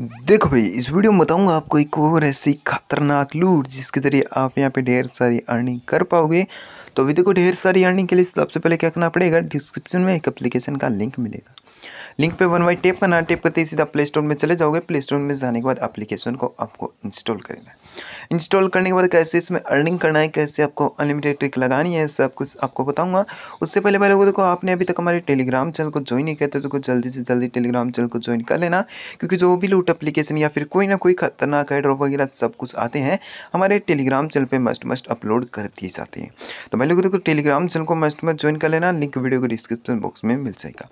देखो भाई इस वीडियो में बताऊंगा आपको एक और ऐसी खतरनाक लूट जिसके ज़रिए आप यहाँ पे ढेर सारी अर्निंग कर पाओगे तो अभी देखो ढेर सारी अर्निंग के लिए सबसे पहले क्या करना पड़ेगा डिस्क्रिप्शन में एक एप्लीकेशन का लिंक मिलेगा लिंक पे वन वाई टेप करना टेप करते ही सीधा प्ले स्टोर में चले जाओगे प्ले स्टोर में जाने के बाद एप्लीकेशन को आपको इंस्टॉल करना है इंस्टॉल करने के बाद कैसे इसमें अर्निंग करना है कैसे आपको अनलिमिटेड ट्रिक लगानी है सब कुछ आपको बताऊंगा उससे पहले पहले वो देखो आपने अभी तक हमारे टेलीग्राम चैनल को ज्वाइन नहीं किया तो जल्दी से जल्दी टेलीग्राम चैनल को ज्वाइन कर लेना क्योंकि जो भी लूट अपलीकेशन या फिर कोई ना कोई खतरनाक है ड्रॉप वगैरह सब कुछ आते हैं हमारे टेलीग्राम चैनल पर मस्ट मस्ट अपलोड कर दिए जाते हैं तो पहले को देखो टेलीग्राम चैनल को मस्ट मस्ट ज्वाइन कर लेना लिंक वीडियो को डिस्क्रिप्शन बॉक्स में मिल जाएगा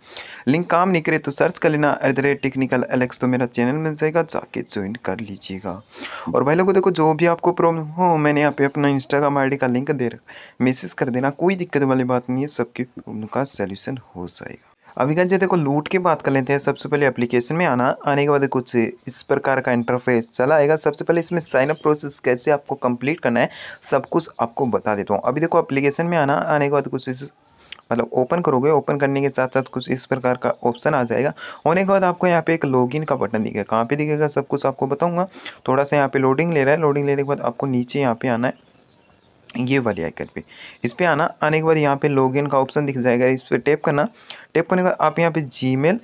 लिंक काम नहीं करे तो सर्च कर लेना at the rate technical Alex तो मेरा चैनल मिल जाएगा जाके ज्वाइन कर लीजिएगा और भाई लोगों देखो जो भी आपको प्रॉब्लम हो मैंने यहाँ पे अपना इंस्टाग्राम आई का लिंक दे रखा मैसेज कर देना कोई दिक्कत वाली बात नहीं है सबकी प्रॉब्लम का सोल्यूशन हो जाएगा अभी गंजे देखो लूट की बात कर लेते हैं सबसे पहले एप्लीकेशन में आना आने के बाद कुछ इस प्रकार का इंटरफेस चला आएगा सबसे पहले इसमें साइन अप प्रोसेस कैसे आपको कंप्लीट करना है सब कुछ आपको बता देता हूँ अभी देखो एप्लीकेशन में आना आने के बाद कुछ इस मतलब ओपन करोगे ओपन करने के साथ साथ कुछ इस प्रकार का ऑप्शन आ जाएगा होने के बाद आपको यहाँ पे एक लॉगिन का बटन दिखेगा कहाँ पे दिखेगा सब कुछ आपको बताऊँगा थोड़ा सा यहाँ पे लोडिंग ले रहा है लोडिंग लेने के बाद आपको नीचे यहाँ पे आना है ये वाली आइकन पे इस पर आना आने के बाद यहाँ पे लॉगिन का ऑप्शन दिख जाएगा इस पर टैप करना टैप करने के बाद आप यहाँ पे जीमेल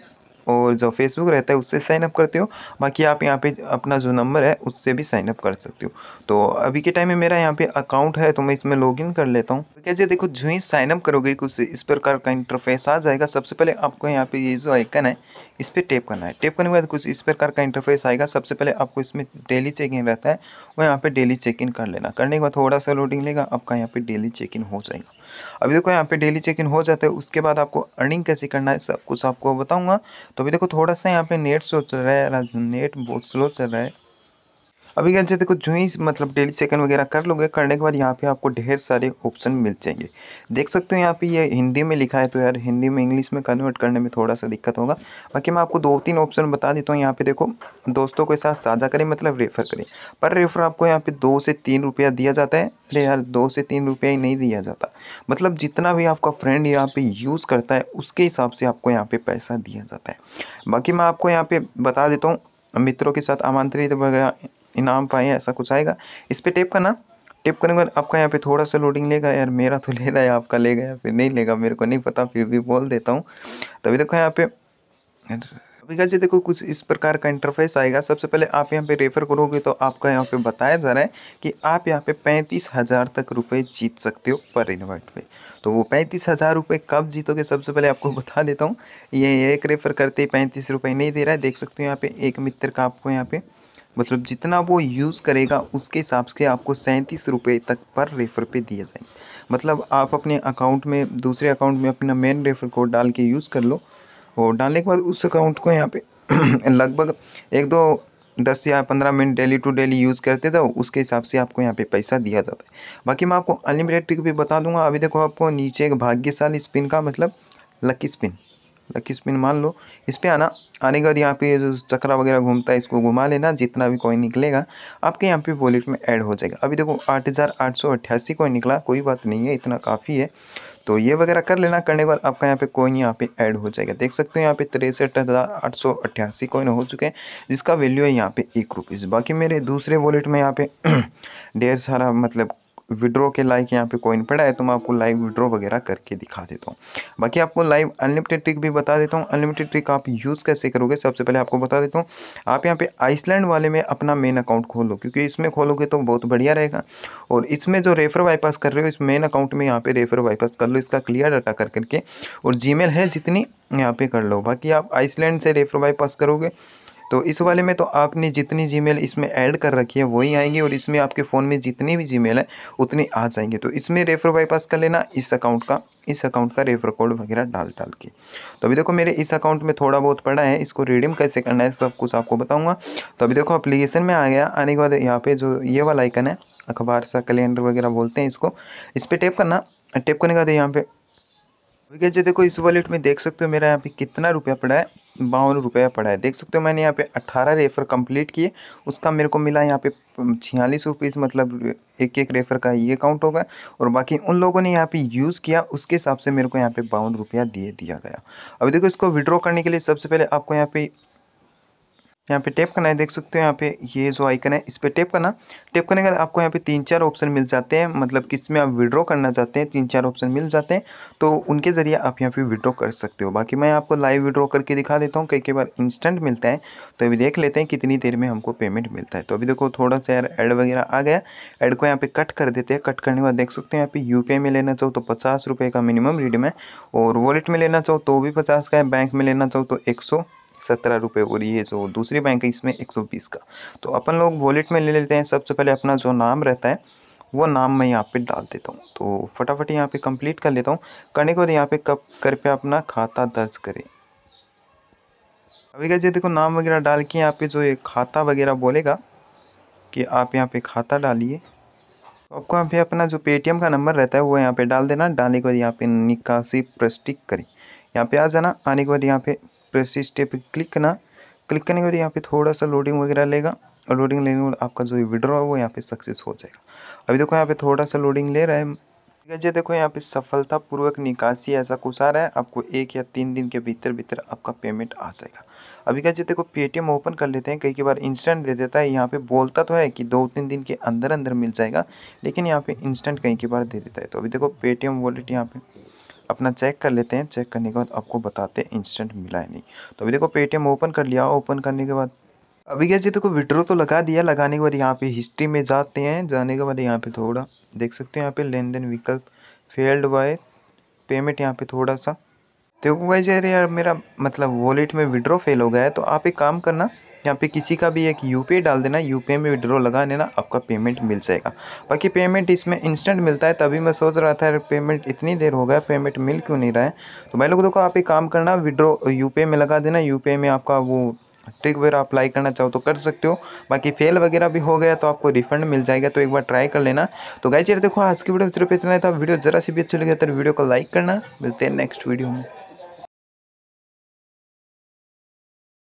और जो फेसबुक रहता है उससे साइन अप करते हो बाकी आप यहाँ पे अपना जो नंबर है उससे भी साइनअप कर सकते हो तो अभी के टाइम में मेरा यहाँ पे अकाउंट है तो मैं इसमें लॉगिन कर लेता हूँ तो कैसे देखो जो ही साइनअप करोगे कुछ इस प्रकार का इंटरफेस आ जाएगा सबसे पहले आपको यहाँ पे ये जो आइकन है इस पर टेप करना है टेप करने के बाद कुछ इस प्रकार का इंटरफेस आएगा सबसे पहले आपको इसमें डेली चेक इन रहता है वो यहाँ पे डेली चेक इन कर लेना करने के बाद थोड़ा सा लोडिंग लेगा आपका यहाँ पे डेली चेक इन हो जाएगा अभी देखो यहाँ पे डेली चेक इन हो जाता है उसके बाद आपको अर्निंग कैसे करना है सब कुछ आपको बताऊंगा तो अभी देखो थोड़ा सा यहाँ पे नेट स्लो चल रहा है नेट बहुत स्लो चल रहा है अभी कैसे देखो जो ही मतलब डेली सेकंड वगैरह कर लोगे करने के बाद यहाँ पे आपको ढेर सारे ऑप्शन मिल जाएंगे देख सकते हो यहाँ पे ये हिंदी में लिखा है तो यार हिंदी में इंग्लिश में कन्वर्ट करने में थोड़ा सा दिक्कत होगा बाकी मैं आपको दो तीन ऑप्शन बता देता हूँ यहाँ पे देखो दोस्तों के साथ साझा करें मतलब रेफ़र करें पर रेफ़र आपको यहाँ पे दो से तीन रुपया दिया जाता है अरे यार दो से तीन रुपया ही नहीं दिया जाता मतलब जितना भी आपका फ्रेंड यहाँ पे यूज़ करता है उसके हिसाब से आपको यहाँ पे पैसा दिया जाता है बाकी मैं आपको यहाँ पे बता देता हूँ मित्रों के साथ आमंत्रित वगैरह इनाम पाएँ ऐसा कुछ आएगा इस पर टेप करना टेप करने के बाद आपका यहाँ पे थोड़ा सा लोडिंग लेगा यार मेरा तो ले रहा है आपका लेगा या फिर नहीं लेगा मेरे को नहीं पता फिर भी बोल देता हूँ तभी देखो यहाँ पे अभी का जी देखो कुछ इस प्रकार का इंटरफेस आएगा सबसे पहले आप यहाँ पे रेफर करोगे तो आपका यहाँ पे बताया जा रहा है कि आप यहाँ पे पैंतीस हज़ार तक रुपए जीत सकते हो पर इन्वाइट पे तो वो पैंतीस हज़ार रुपये कब जीतोगे सबसे पहले आपको बता देता हूँ ये एक रेफ़र करते ही पैंतीस रुपये नहीं दे रहा है देख सकते हो यहाँ पे एक मित्र का आपको यहाँ पे मतलब जितना वो यूज़ करेगा उसके हिसाब से आपको सैंतीस रुपये तक पर रेफ़र पे दिए जाएंगे मतलब आप अपने अकाउंट में दूसरे अकाउंट में अपना मेन रेफ़र कोड डाल के यूज़ कर लो और डालने के बाद उस अकाउंट को यहाँ पे लगभग एक दो दस या पंद्रह minute daily to daily use करते थे उसके हिसाब से आपको यहाँ पे पैसा दिया जाता है बाकी मैं आपको अनलिमिटेड ट्रिक भी बता दूंगा अभी देखो आपको नीचे एक भाग्यशाली स्पिन का मतलब लकी स्पिन लकी स्पिन मान लो इस पर आना आने के बाद यहाँ पे जो चक्रा वगैरह घूमता है इसको घुमा लेना जितना भी कॉइन निकलेगा आपके यहाँ पे वॉलेट में ऐड हो जाएगा अभी देखो आठ हज़ार आठ सौ अट्ठासी कॉइन निकला कोई बात नहीं है इतना काफ़ी है तो ये वगैरह कर लेना करने के बाद आपका यहाँ पे कॉइन यहाँ पे ऐड हो जाएगा देख सकते हो यहाँ पे तिरसठ हज़ार आठ सौ अट्ठासी कॉइन हो चुके हैं जिसका वैल्यू है यहाँ पे एक रुपीज़ बाकी मेरे दूसरे वॉलेट में यहाँ पे ढेर सारा मतलब विड्रो के लाइक यहाँ पे कॉइन पड़ा है तो मैं आपको लाइव विड्रो वगैरह करके दिखा देता हूँ बाकी आपको लाइव अनलिमिटेड ट्रिक भी बता देता हूँ अनलिमिटेड ट्रिक आप यूज़ कैसे करोगे सबसे पहले आपको बता देता हूँ आप यहाँ पे आइसलैंड वाले में अपना मेन अकाउंट खोलो क्योंकि इसमें खोलोगे तो बहुत बढ़िया रहेगा और इसमें जो रेफर बाईपास कर रहे हो इस मेन अकाउंट में यहाँ पे रेफर बाईपास कर लो इसका क्लियर डाटा कर करके और जी है जितनी यहाँ पर कर लो बाकी आप आइसलैंड से रेफर बाईपास करोगे तो इस वाले में तो आपने जितनी जी इसमें ऐड कर रखी है वही आएंगी और इसमें आपके फ़ोन में जितनी भी जी है उतनी आ जाएंगी तो इसमें रेफर बाईपास कर लेना इस अकाउंट का इस अकाउंट का रेफर कोड वगैरह डाल डाल के तो अभी देखो मेरे इस अकाउंट में थोड़ा बहुत पड़ा है इसको रिडीम कैसे करना है सब कुछ आपको बताऊंगा तो अभी देखो अप्लीकेशन में आ गया आने के बाद यहाँ पे जो ये वाला आइकन है अखबार सा कैलेंडर वगैरह बोलते हैं इसको इस पर टैप करना टैप करने के बाद यहाँ पे जैसे देखो इस वॉलेट में देख सकते हो मेरा यहाँ पे कितना रुपया पड़ा है बावन रुपया पड़ा है देख सकते हो मैंने यहाँ पे अट्ठारह रेफर कंप्लीट किए उसका मेरे को मिला यहाँ पे छियालीस रुपीज़ मतलब एक एक रेफर का ये काउंट होगा और बाकी उन लोगों ने यहाँ पे यूज़ किया उसके हिसाब से मेरे को यहाँ पे बावन रुपया दिए दिया गया अभी देखो इसको विड्रॉ करने के लिए सबसे पहले आपको यहाँ पे यहाँ पे टैप करना है देख सकते हो यहाँ पे ये जो आइकन है इस पर टैप करना टैप करने के बाद आपको यहाँ पे तीन चार ऑप्शन मिल जाते हैं मतलब किस में आप विड्रॉ करना चाहते हैं तीन चार ऑप्शन मिल जाते हैं तो उनके ज़रिए आप यहाँ पे विड्रॉ कर सकते हो बाकी मैं आपको लाइव विड्रॉ करके दिखा देता हूँ कई कई बार इंस्टेंट मिलता है तो अभी देख लेते हैं कितनी देर में हमको पेमेंट मिलता है तो अभी देखो थोड़ा सा यार एड वगैरह आ गया एड को यहाँ पे कट कर देते हैं कट करने के बाद देख सकते हो यहाँ पे यू में लेना चाहो तो पचास का मिनिमम रीडम है और वॉलेट में लेना चाहो तो भी पचास का है बैंक में लेना चाहो तो एक सत्रह रुपये और ये जो दूसरी बैंक है इसमें एक सौ बीस का तो अपन लोग वॉलेट में ले लेते हैं सबसे पहले अपना जो नाम रहता है वो नाम मैं यहाँ पे डाल देता हूँ तो फटाफट यहाँ पे कंप्लीट कर लेता हूँ करने के बाद यहाँ पे कब कर पे अपना खाता दर्ज करें अभी कैसे देखो नाम वगैरह डाल के यहाँ पे जो ये खाता वगैरह बोलेगा कि आप यहाँ पे खाता डालिए तो आपको यहाँ पे अपना जो पेटीएम का नंबर रहता है वो यहाँ पर डाल देना डालने के बाद यहाँ पे निकासी प्रस्टिक करें यहाँ पर आ जाना आने के बाद यहाँ पे प्रेस स्टे पर क्लिक करना क्लिक करने के बाद यहाँ पे थोड़ा सा लोडिंग वगैरह लेगा और लोडिंग लेने के बाद आपका जो विड्रॉ है वो यहाँ पे सक्सेस हो जाएगा अभी देखो यहाँ पे थोड़ा सा लोडिंग ले रहा है जैसे देखो यहाँ पे सफलतापूर्वक निकासी ऐसा कुछ आ रहा है आपको एक या तीन दिन के भीतर भीतर आपका पेमेंट आ जाएगा अभी क्या देखो पेटीएम ओपन कर लेते हैं कई कई बार इंस्टेंट दे देता है यहाँ पे बोलता तो है कि दो तीन दिन के अंदर अंदर मिल जाएगा लेकिन यहाँ पे इंस्टेंट कहीं की बार दे देता है तो अभी देखो पेटीएम वॉलेट यहाँ पे अपना चेक कर लेते हैं चेक करने के बाद आपको बताते हैं इंस्टेंट मिला है नहीं तो अभी देखो पेटीएम ओपन कर लिया ओपन करने के बाद अभी कैसे देखो विड्रो तो लगा दिया लगाने के बाद यहाँ पे हिस्ट्री में जाते हैं जाने के बाद यहाँ पे थोड़ा देख सकते हो यहाँ पे लेन देन विकल्प फेल्ड बाय पेमेंट यहाँ पे थोड़ा सा देखो गाइज अरे यार मेरा मतलब वॉलेट में विड्रो फेल हो गया है तो आप एक काम करना यहाँ पे किसी का भी एक यू डाल देना यू में विड्रॉ लगा देना आपका पेमेंट मिल जाएगा बाकी पेमेंट इसमें इंस्टेंट मिलता है तभी मैं सोच रहा था पेमेंट इतनी देर हो गया पेमेंट मिल क्यों नहीं रहा है तो भाई लोग देखो आप एक काम करना विड्रॉ यू में लगा देना यू में आपका वो ट्रिक वगैरह अप्लाई करना चाहो तो कर सकते हो बाकी फेल वगैरह भी हो गया तो आपको रिफंड मिल जाएगा तो एक बार ट्राई कर लेना तो गाइज यार देखो आज की वीडियो सिर्फ इतना था वीडियो जरा सी भी अच्छी लगे तो वीडियो को लाइक करना मिलते हैं नेक्स्ट वीडियो में